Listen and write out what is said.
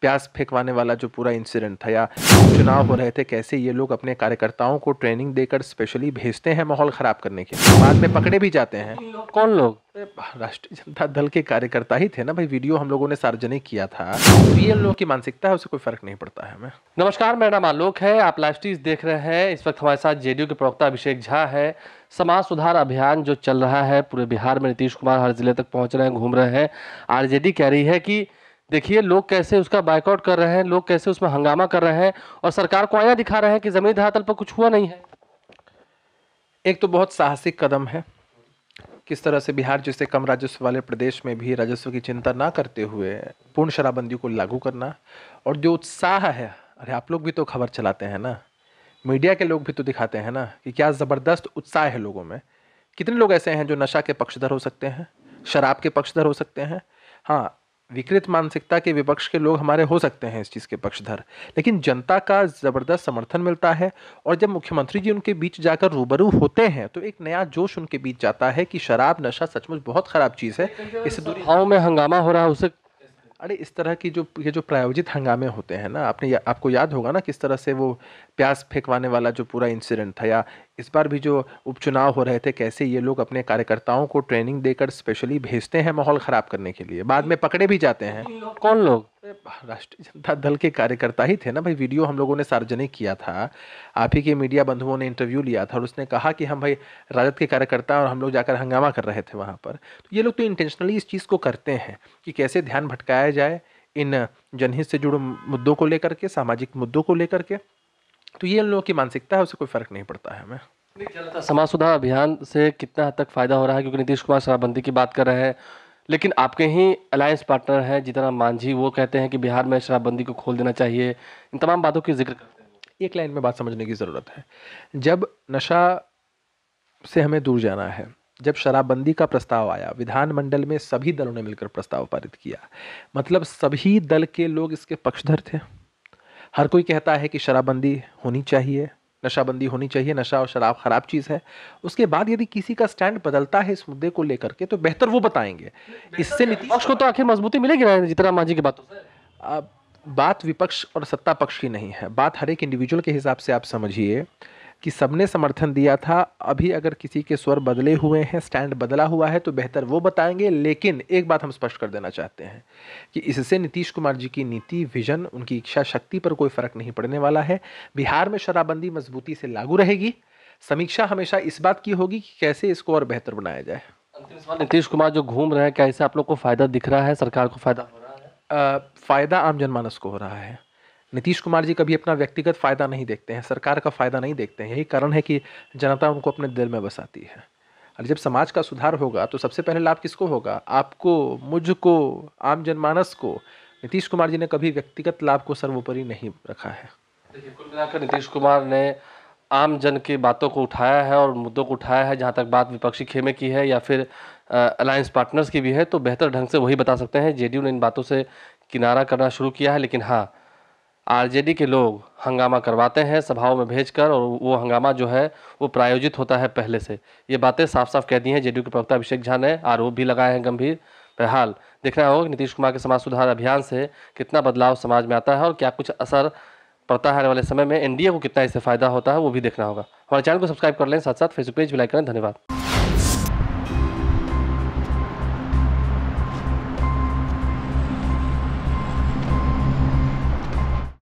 प्यास फेंकवाने वाला जो पूरा इंसिडेंट था या चुनाव हो रहे थे कैसे ये लोग अपने कार्यकर्ताओं को ट्रेनिंग देकर स्पेशली भेजते हैं माहौल ख़राब करने के बाद में पकड़े भी जाते हैं कौन लोग राष्ट्रीय जनता दल के कार्यकर्ता ही थे ना भाई वीडियो हम लोगों ने सार्वजनिक किया था रियल ये लोग की मानसिकता है उसे कोई फर्क नहीं पड़ता है हमें नमस्कार मेरा नाम आलोक है आप लाइव स्टीज देख रहे हैं इस वक्त हमारे साथ जेडीयू के प्रवक्ता अभिषेक झा है समाज सुधार अभियान जो चल रहा है पूरे बिहार में नीतीश कुमार हर जिले तक पहुंच रहे हैं घूम रहे हैं आरजेडी कह रही है कि देखिए लोग कैसे उसका बाइकआउट कर रहे हैं लोग कैसे उसमें हंगामा कर रहे हैं और सरकार को आया दिखा रहे हैं कि जमीन धरातल पर कुछ हुआ नहीं है एक तो बहुत साहसिक कदम है किस तरह से बिहार जैसे कम राजस्व वाले प्रदेश में भी राजस्व की चिंता ना करते हुए पूर्ण शराबबंदी को लागू करना और जो उत्साह है अरे आप लोग भी तो खबर चलाते हैं ना मीडिया के लोग भी तो दिखाते हैं ना कि क्या ज़बरदस्त उत्साह है लोगों में कितने लोग ऐसे हैं जो नशा के पक्षधर हो सकते हैं शराब के पक्षधर हो सकते हैं हाँ विकृत मानसिकता के विपक्ष के लोग हमारे हो सकते हैं इस चीज़ के पक्षधर लेकिन जनता का ज़बरदस्त समर्थन मिलता है और जब मुख्यमंत्री जी उनके बीच जाकर रूबरू होते हैं तो एक नया जोश उनके बीच जाता है कि शराब नशा सचमुच बहुत ख़राब चीज़ है इस दुनियाओं में हंगामा हो रहा है उसे अरे इस तरह की जो ये जो प्रायोजित हंगामे होते हैं ना आपने या, आपको याद होगा ना किस तरह से वो प्याज फेंकवाने वाला जो पूरा इंसिडेंट था या इस बार भी जो उपचुनाव हो रहे थे कैसे ये लोग अपने कार्यकर्ताओं को ट्रेनिंग देकर स्पेशली भेजते हैं माहौल ख़राब करने के लिए बाद में पकड़े भी जाते हैं कौन लोग राष्ट्रीय जनता दल के कार्यकर्ता ही थे ना भाई वीडियो हम लोगों ने सार्वजनिक किया था आप ही के मीडिया बंधुओं ने इंटरव्यू लिया था और उसने कहा कि हम भाई राजद के कार्यकर्ता और हम लोग जाकर हंगामा कर रहे थे वहाँ पर तो ये लोग तो इंटेंशनली इस चीज़ को करते हैं कि कैसे ध्यान भटकाया जाए इन जनहित से जुड़े मुद्दों को लेकर के सामाजिक मुद्दों को लेकर के तो ये उन लोगों की मानसिकता है उसे कोई फ़र्क नहीं पड़ता है हमें समाज सुधार अभियान से कितना हद तक फ़ायदा हो रहा है क्योंकि नीतीश कुमार शराबबंदी की बात कर रहे हैं लेकिन आपके ही अलायंस पार्टनर हैं जीतन मांझी वो कहते हैं कि बिहार में शराबबंदी को खोल देना चाहिए इन तमाम बातों की जिक्र करते हैं एक लाइन में बात समझने की ज़रूरत है जब नशा से हमें दूर जाना है जब शराबबंदी का प्रस्ताव आया विधानमंडल में सभी दलों ने मिलकर प्रस्ताव पारित किया मतलब सभी दल के लोग इसके पक्षधर थे हर कोई कहता है कि शराबबंदी होनी चाहिए नशाबंदी होनी चाहिए नशा और शराब ख़राब चीज़ है उसके बाद यदि किसी का स्टैंड बदलता है इस मुद्दे को लेकर के तो बेहतर वो बताएंगे इससे नीतीश पक्ष को तो आखिर मजबूती मिलेगी जितना मांझी की बात बात विपक्ष और सत्ता पक्ष की नहीं है बात हर एक इंडिविजुअल के हिसाब से आप समझिए कि सबने समर्थन दिया था अभी अगर किसी के स्वर बदले हुए हैं स्टैंड बदला हुआ है तो बेहतर वो बताएंगे लेकिन एक बात हम स्पष्ट कर देना चाहते हैं कि इससे नीतीश कुमार जी की नीति विजन उनकी इच्छा शक्ति पर कोई फर्क नहीं पड़ने वाला है बिहार में शराबबंदी मजबूती से लागू रहेगी समीक्षा हमेशा इस बात की होगी कि कैसे इसको और बेहतर बनाया जाए नीतीश कुमार जो घूम रहे हैं क्या आप लोग को फ़ायदा दिख रहा है सरकार को फ़ायदा हो रहा है फ़ायदा आम जनमानस को हो रहा है नीतीश कुमार जी कभी अपना व्यक्तिगत फ़ायदा नहीं देखते हैं सरकार का फ़ायदा नहीं देखते हैं यही कारण है कि जनता उनको अपने दिल में बसाती है और जब समाज का सुधार होगा तो सबसे पहले लाभ किसको होगा आपको मुझको आम जनमानस को नीतीश कुमार जी ने कभी व्यक्तिगत लाभ को सर्वोपरि नहीं रखा है कुल मिलाकर नीतीश कुमार ने आम जन की बातों को उठाया है और मुद्दों को उठाया है जहाँ तक बात विपक्षी खेमे की है या फिर अलायंस पार्टनर्स की भी है तो बेहतर ढंग से वही बता सकते हैं जेडीयू ने इन बातों से किनारा करना शुरू किया है लेकिन हाँ आरजेडी के लोग हंगामा करवाते हैं सभाओं में भेजकर और वो हंगामा जो है वो प्रायोजित होता है पहले से ये बातें साफ साफ कह दी हैं जेडीयू के प्रवक्ता अभिषेक झा ने आरोप भी लगाए हैं गंभीर बहरहाल देखना होगा नीतीश कुमार के समाज सुधार अभियान से कितना बदलाव समाज में आता है और क्या कुछ असर पड़ता है आने वाले समय में एनडीए को कितना इससे फायदा होता है वो भी देखना होगा हमारे चैनल को सब्सक्राइब कर लें साथ साथ फेसबुक पेज भी लाइक करें धन्यवाद